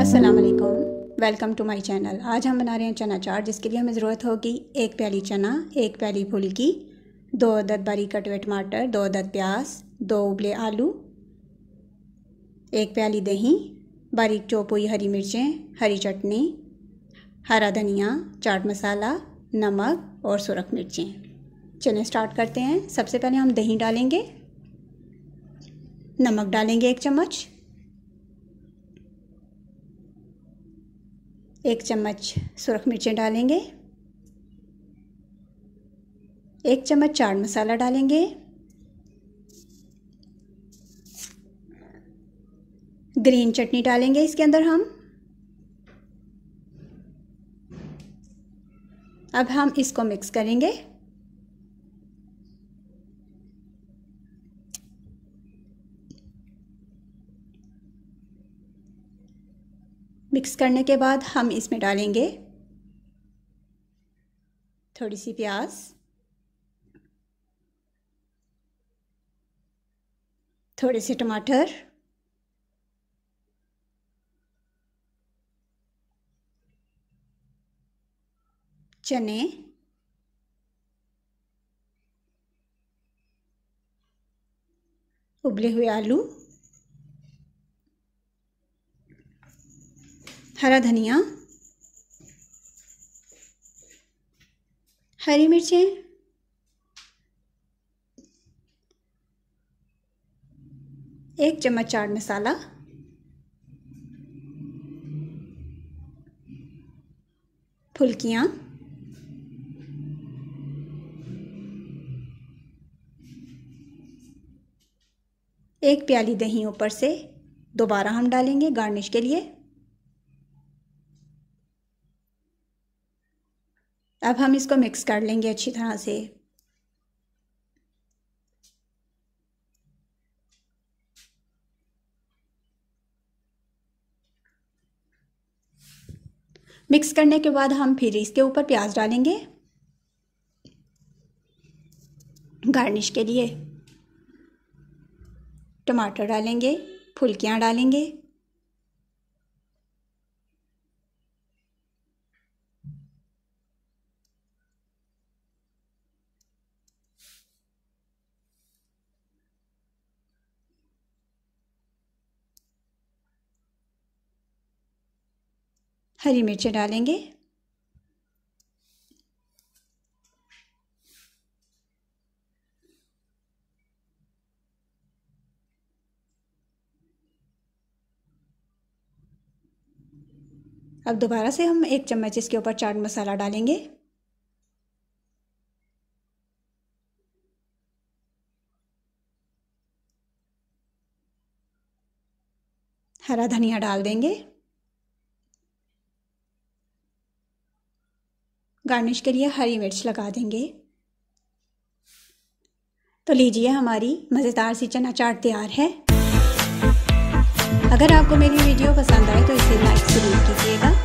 अस्सलाम वालेकुम welcome to my channel आज हम बना रहे हैं चना चाट जिसके लिए हमें ज़रूरत होगी एक प्याली चना एक प्याली की दो अदद बारीक कटवे हुए टमाटर दो अदद प्याज दो उबले आलू एक प्याली दही बारीक चौप हुई हरी मिर्चें हरी चटनी हरा धनिया चाट मसाला नमक और सुरख मिर्चें चने स्टार्ट करते हैं सबसे पहले हम दही डालेंगे नमक डालेंगे एक चम्मच एक चम्मच सुरख मिर्चें डालेंगे एक चम्मच चाट मसाला डालेंगे ग्रीन चटनी डालेंगे इसके अंदर हम अब हम इसको मिक्स करेंगे मिक्स करने के बाद हम इसमें डालेंगे थोड़ी सी प्याज थोड़े से टमाटर चने उबले हुए आलू हरा धनिया हरी मिर्चें एक चम्मच चाट मसाला फुल्कियाँ एक प्याली दही ऊपर से दोबारा हम डालेंगे गार्निश के लिए अब हम इसको मिक्स कर लेंगे अच्छी तरह से मिक्स करने के बाद हम फिर इसके ऊपर प्याज डालेंगे गार्निश के लिए टमाटर डालेंगे फुल्कियाँ डालेंगे हरी मिर्चें डालेंगे अब दोबारा से हम एक चम्मच इसके ऊपर चाट मसाला डालेंगे हरा धनिया डाल देंगे गार्निश के लिए हरी मिर्च लगा देंगे तो लीजिए हमारी मज़ेदार सी चना चाट तैयार है अगर आपको मेरी वीडियो पसंद आए तो इसे लाइक ज़रूर कीजिएगा